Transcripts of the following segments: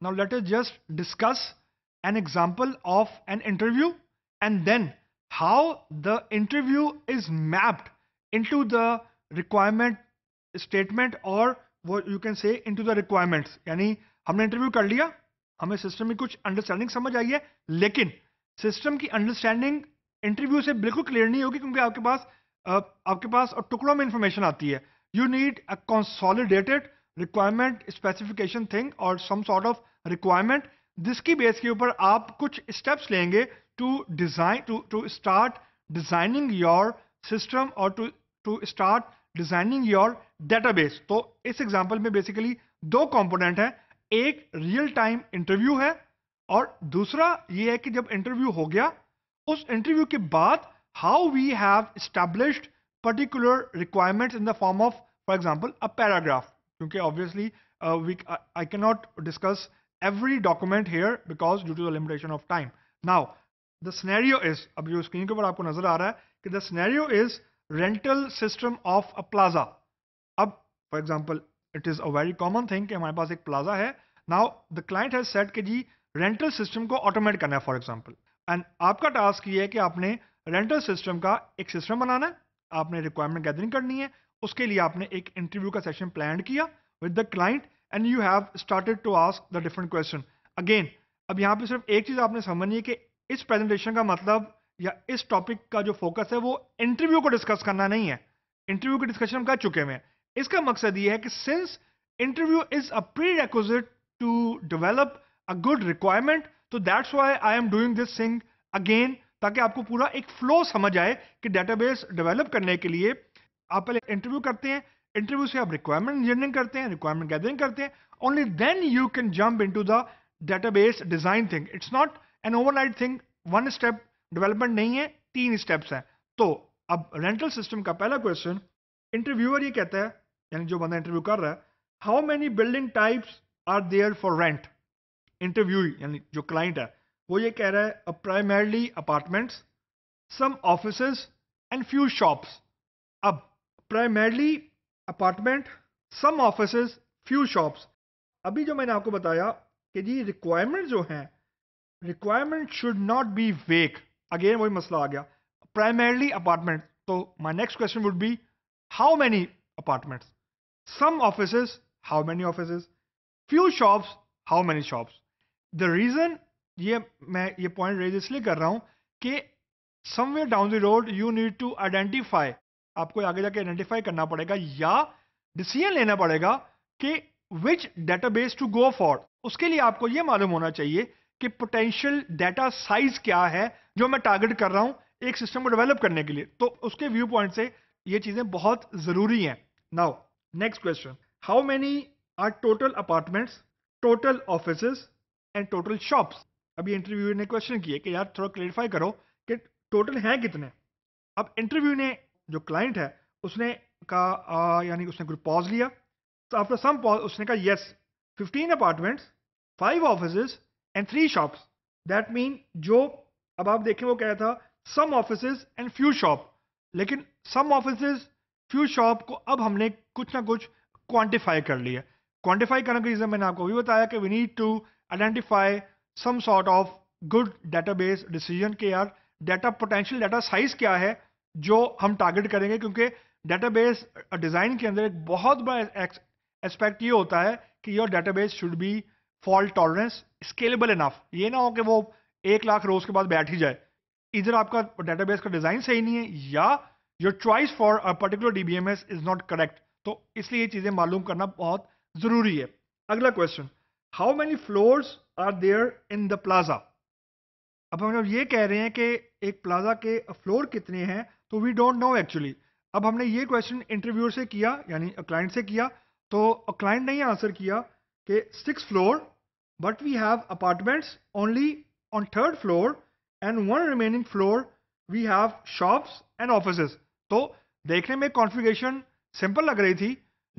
Now let us just discuss an example of an interview and then how the interview is mapped into the requirement statement or वो you can say into the requirements यानी हमने interview कर लिया हमें system की कुछ understanding समझ आई है लेकिन सिस्टम की अंडरस्टैंडिंग इंटरव्यू से बिल्कुल क्लियर नहीं होगी क्योंकि आपके पास आपके पास टुकड़ों में इंफॉर्मेशन आती है you need a consolidated requirement specification thing और सम सॉर्ट ऑफ रिक्वायरमेंट जिसकी बेस के ऊपर आप कुछ स्टेप्स लेंगे to design to to start designing your system और to to start designing your database तो इस एग्जांपल में बेसिकली दो कंपोनेंट हैं एक रियल टाइम इंटरव्यू है और दूसरा ये है कि जब इंटरव्यू हो गया उस इंटरव्यू के बाद how we have established particular requirements in the form of for example a paragraph क्योंकि obviously we I can not discuss every document here because due to the limitation of time now the scenario is अब जो screen के ऊपर आपको नजर आ रहा है कि the scenario is rental system of a plaza अब for example it is a very common thing कि हमारे पास एक प्लाजा है now the client has set कि जी रेंटल सिस्टम को ऑटोमेट करना है फॉर एग्जाम्पल एंड आपका टास्क ये है कि आपने रेंटल सिस्टम का एक सिस्टम बनाना है आपने रिक्वायरमेंट गैदरिंग करनी है उसके लिए आपने एक इंटरव्यू का सेशन प्लान किया with the client and you have started to ask the different question again अब यहाँ पे सिर्फ एक चीज़ आपने समझनी है कि इस प्रेजेंटेशन का मतलब या इस टॉपिक का जो फोकस है वो इंटरव्यू को डिस्कस करना नहीं है इंटरव्यू के डिस्कशन हम कर चुके हैं इसका मकसद ये है कि since interview is a prerequisite to develop a good requirement तो that's why I am doing this thing again ताकि आपको पूरा एक फ्लो समझ आए कि डेटाबेस डेवलप करने के लिए आप पहले इंटरव्यू करते हैं इंटरव्यू से आप रिक्वायरमेंट इंजीनियरिंग करते हैं रिक्वायरमेंट गैदरिंग करते हैं only then you can jump into the database design thing it's not an overnight thing one step development नहीं है तीन स्टेप्स हैं तो अब रेंटल सिस्टम का पहला क्वेश्चन इंटरव्यूअर ये कहता है यानी जो बंदा इंटरव्यू कर रहा है how many building types are there for rent interview यानी जो क्लाइंट है वो ये कह रहा है primarily apartments some office and few shops अब primarily apartment some office few shops अभी जो मैंने आपको बताया कि जी रिक्वायरमेंट जो हैं requirement should not be vague again वही मसला आ गया प्राइमरली अपार्टमेंट तो my next question would be how many apartments some office how many office few shops how many shops the reason ये मैं ये पॉइंट रेज इसलिए कर रहा हूँ कि somewhere down the road you need to identify आपको आगे जाके आइडेंटिफाई करना पड़ेगा या डिसीजन लेना पड़ेगा कि which database to go for उसके लिए आपको यह मालूम होना चाहिए कि पोटेंशियल डेटा साइज क्या है जो मैं टारगेट कर रहा हूं एक सिस्टम को डेवलप करने के लिए तो उसके व्यू पॉइंट से ये चीजें बहुत जरूरी हैं now next question how many are total apartments total office and total shops अभी इंटरव्यू ने क्वेश्चन किया कि यार थोड़ा क्लेरिफाई करो कि टोटल हैं कितने अब इंटरव्यू ने जो क्लाइंट है उसने का यानी उसने ग्रुप पॉज लिया तो आफ्टर सम पॉज उसने कहा yes 15 apartments five office and three shops that mean जो अब आप देखें वो कह था some office and few shop लेकिन सम ऑफिस फ्यू शॉप को अब हमने कुछ ना कुछ क्वांटिफाई कर लिया क्वांटिफाई करने का रीज़न मैंने आपको भी बताया कि we need to identify some sort of good base decision के यार डेटा पोटेंशियल डाटा साइज क्या है जो हम टारगेट करेंगे क्योंकि डेटाबेस डिज़ाइन uh, के अंदर एक बहुत बड़ा एस्पेक्ट ये होता है कि your database should be fault tolerance scalable enough ये ना हो कि वो एक लाख रोज के बाद बैठ ही जाए इधर आपका डेटाबेस का डिज़ाइन सही नहीं है या your choice for a particular DBMS is not correct तो इसलिए ये चीज़ें मालूम करना बहुत ज़रूरी है अगला question how many floors are there in the plaza अब हम जब ये कह रहे हैं कि एक प्लाजा के फ्लोर कितने हैं तो वी डोंट नो एक्चुअली अब हमने ये क्वेश्चन इंटरव्यूअर से किया यानी क्लाइंट से किया तो क्लाइंट ने ही आंसर किया कि six floor but we have apartments only on third floor and one remaining floor we have shops and office तो देखने में कॉन्फ़िगरेशन सिंपल लग रही थी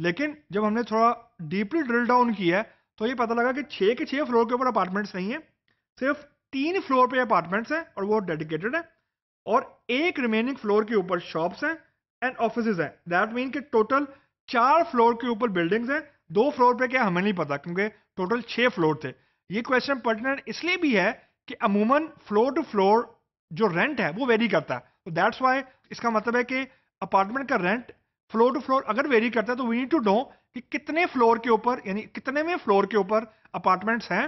लेकिन जब हमने थोड़ा डीपली ड्रिल डाउन किया है तो ये पता लगा कि छः के छः फ्लोर के ऊपर अपार्टमेंट्स नहीं है सिर्फ तीन फ्लोर पे अपार्टमेंट्स हैं और वो डेडिकेटेड है और एक रिमेनिंग फ्लोर के ऊपर शॉप्स हैं एंड ऑफिस हैं दैट मीन कि टोटल चार फ्लोर के ऊपर बिल्डिंग्स हैं दो फ्लोर पे क्या हमें नहीं पता क्योंकि टोटल छः फ्लोर थे ये क्वेश्चन पर्टिनेंट इसलिए भी है कि अमूमन फ्लोर टू फ्लोर जो रेंट है वो वेरी करता है तो दैट्स वाई इसका मतलब है कि अपार्टमेंट का रेंट फ्लोर टू फ्लोर अगर वेरी करता है तो वी नीड टू नो कि कितने फ्लोर के ऊपर यानी कितने में फ्लोर के ऊपर अपार्टमेंट्स हैं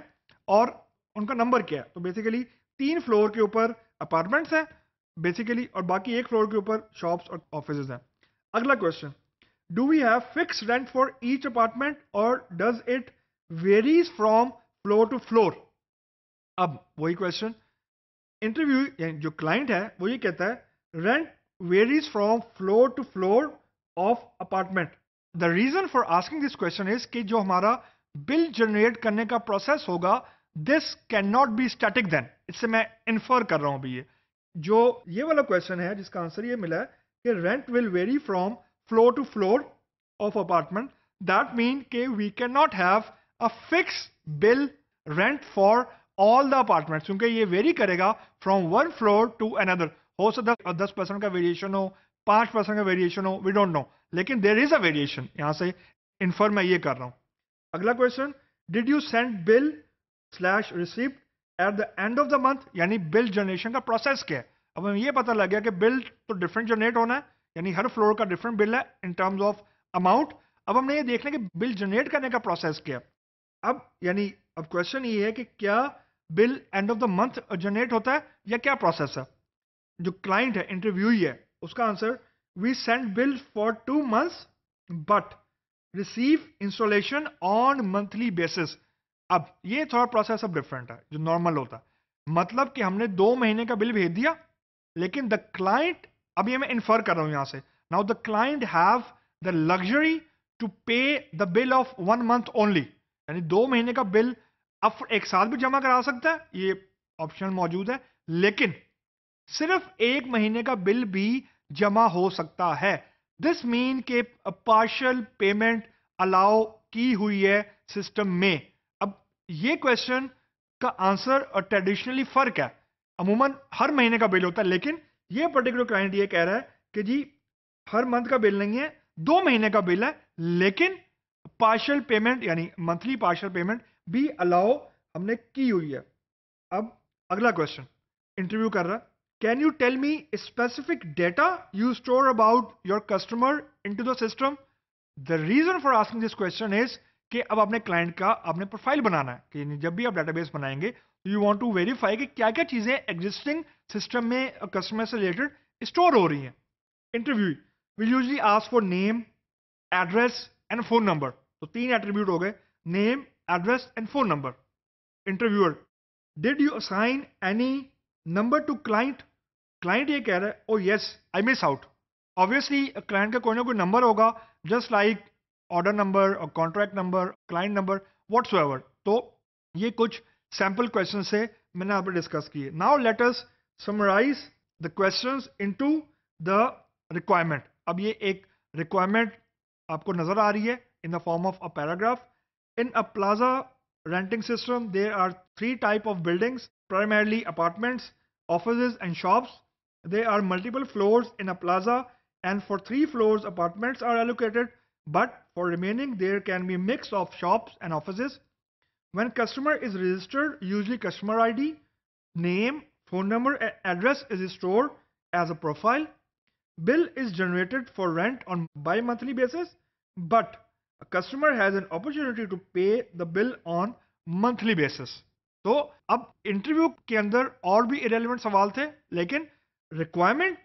और उनका नंबर क्या है तो बेसिकली तीन फ्लोर के ऊपर अपार्टमेंट्स हैं बेसिकली और बाकी एक फ्लोर के ऊपर शॉप्स और ऑफिस हैं अगला question do we have fix rent for each apartment और does it varies from floor to floor अब वही क्वेश्चन इंटरव्यू जो क्लाइंट है वो ये कहता है rent varies from floor to floor of apartment the reason for asking this question is कि जो हमारा बिल जनरेट करने का प्रोसेस होगा this can not be static then इससे मैं इन्फर कर रहा हूं अभी ये जो ये वाला क्वेश्चन है जिसका आंसर ये मिला है कि rent will vary from floor to floor of apartment that mean के we can not have a fix bill rent for all the apartment क्योंकि ये वेरी करेगा from one floor to another हो सकता है दस परसेंट का वेरिएशन हो पांच परसेंट का वेरिएशन हो वी डोंट नो लेकिन देर इज अ वेरिएशन यहां से इन्फर मैं ये कर रहा हूं अगला question did you send bill slash receipt at the end of the month यानी बिल जनरेशन का प्रोसेस क्या है अब हमें यह पता लग गया कि बिल तो डिफरेंट जनरेट होना है यानी हर फ्लोर का डिफरेंट बिल है इन टर्म्स ऑफ अमाउंट अब हमने ये देखना कि बिल जनरेट करने का प्रोसेस क्या है अब यानी अब क्वेश्चन ये है कि क्या bill end of the month generate होता है या क्या प्रोसेस है जो क्लाइंट है इंटरव्यू है उसका answer we send bill for two months but receive installation on monthly basis अब ये थोड़ा प्रोसेस अब डिफरेंट है जो नॉर्मल होता है मतलब कि हमने दो महीने का बिल भेज दिया लेकिन द क्लाइंट अब ये मैं इन्फर कर रहा हूं यहां से now the client have the luxury to pay the bill of one month only यानी दो महीने का बिल अब एक साथ भी जमा करा सकता है ये ऑप्शन मौजूद है लेकिन सिर्फ एक महीने का बिल भी जमा हो सकता है दिस मीन के पार्शल पेमेंट अलाउ की हुई है सिस्टम में ये क्वेश्चन का आंसर और ट्रेडिशनली फर्क है अमूमन हर महीने का बिल होता है लेकिन ये पर्टिकुलर क्लाइंट ये कह रहा है कि जी हर मंथ का बिल नहीं है दो महीने का बिल है लेकिन पार्शल पेमेंट यानी मंथली पार्शल पेमेंट भी अलाउ हमने की हुई है अब अगला क्वेश्चन इंटरव्यू कर रहा can you tell me specific data you store about your customer in to the system the reason for asking this question is कि अब अपने क्लाइंट का अपने प्रोफाइल बनाना है कि जब भी आप डाटाबेस बनाएंगे तो यू वांट टू वेरीफाई कि क्या क्या चीज़ें एग्जिस्टिंग सिस्टम में कस्टमर uh, से रिलेटेड स्टोर हो रही हैं interview will usually ask for name address and phone number तो तीन एट्रीब्यूट हो गए name address and phone number interviewer did you assign any number to client client ये कह रहा है oh yes I miss out obviously client का कोई ना कोई नंबर होगा just like like order number contract number client number watts तो ये कुछ सैंपल क्वेश्चन से मैंने आप डिस्कस किए now letters summarise the question in to the requirement अब ये एक रिक्वायरमेंट आपको नजर आ रही है in the form of a paragraph in a plaza renting system there are three type of buildings primarily apartments office and shop they are multiple floor in a plaza and for three floor apartments are allocated But for remaining, there can be mix of shops and offices. When customer is registered, usually customer ID, name, phone number, and address is stored as a profile. Bill is generated for rent on bi-monthly basis, but a customer has an opportunity to pay the bill on monthly basis. So, up interview के अंदर और भी irrelevant सवाल थे लेकिन requirement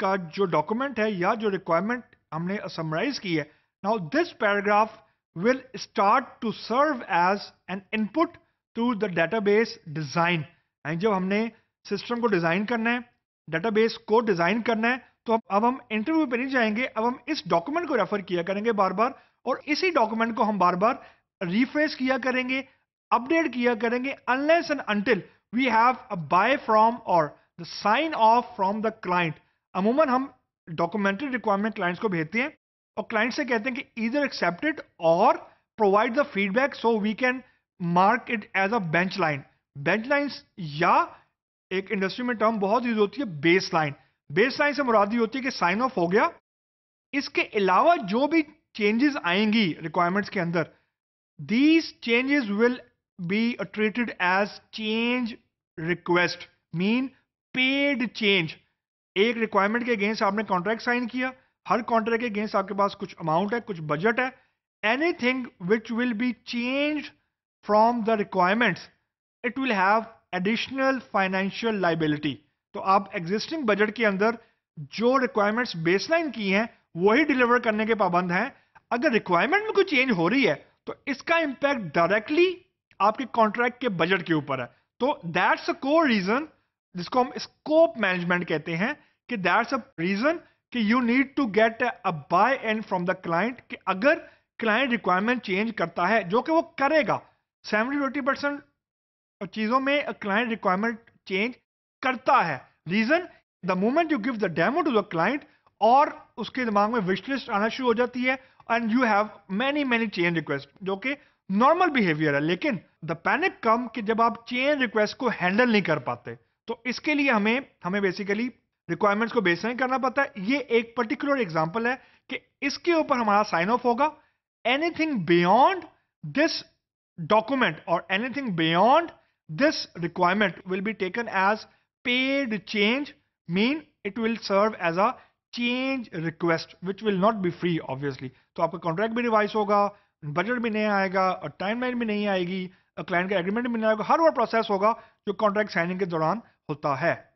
का जो document है या जो requirement हमने summarize की है Now this paragraph will start to serve as an input to the database design. And जब हमने सिस्टम को डिजाइन करना है डेटाबेस को डिजाइन करना है तो अब हम इंटरव्यू पे नहीं जाएंगे अब हम इस डॉक्यूमेंट को रेफर किया करेंगे बार बार और इसी डॉक्यूमेंट को हम बार बार रिफ्रेश किया करेंगे अपडेट किया करेंगे unless and until we have a buy from और the sign off from the client अमूमन हम डॉक्यूमेंट्री रिक्वायरमेंट क्लाइंट्स को भेजते हैं और क्लाइंट से कहते हैं कि इधर एक्सेप्टेड और provide the feedback so we can mark it as a bench line bench line या एक इंडस्ट्री में टर्म बहुत यूज होती है बेस लाइन बेस लाइन से मुरादी होती है कि साइन ऑफ हो गया इसके अलावा जो भी चेंजेस आएंगी रिक्वायरमेंट्स के अंदर these changes will be treated as change request mean paid change एक रिक्वायरमेंट के अगेंस्ट आपने कॉन्ट्रैक्ट साइन किया हर कॉन्ट्रैक्ट के अगेंस्ट आपके पास कुछ अमाउंट है कुछ बजट है anything which will be change from the requirements it will have additional financial liability तो आप एग्जिस्टिंग बजट के अंदर जो रिक्वायरमेंट्स बेसलाइन की हैं वही डिलीवर करने के पाबंद हैं अगर रिक्वायरमेंट में कोई चेंज हो रही है तो इसका इंपैक्ट डायरेक्टली आपके कॉन्ट्रैक्ट के बजट के ऊपर है तो दैट्स अ कोर रीजन जिसको हम स्कोप मैनेजमेंट कहते हैं कि दैट्स अ रीजन कि you need to get a buy and from the client कि अगर क्लाइंट रिक्वायरमेंट चेंज करता है जो कि वो करेगा सेवेंटी ट्वेंटी परसेंट चीज़ों में क्लाइंट रिक्वायरमेंट चेंज करता है reason the moment you give the demo to the client और उसके दिमाग में विशलिस्ट आना शुरू हो जाती है and you have many many change request जो कि नॉर्मल बिहेवियर है लेकिन द पैनिक कम कि जब आप चेंज रिक्वेस्ट को हैंडल नहीं कर पाते तो इसके लिए हमें हमें बेसिकली रिक्वायरमेंट्स को बेस नहीं करना पड़ता है ये एक पर्टिकुलर एग्जांपल है कि इसके ऊपर हमारा साइन ऑफ होगा एनीथिंग बियॉन्ड दिस डॉक्यूमेंट और anything beyond this requirement will be taken as paid change mean it will serve as a change request which will not be free obviously तो आपका contract भी revise होगा budget भी नहीं आएगा और timeline भी नहीं आएगी क्लाइंट का एग्रीमेंट भी नहीं आएगा हर वो प्रोसेस होगा जो कॉन्ट्रैक्ट साइनिंग के दौरान होता है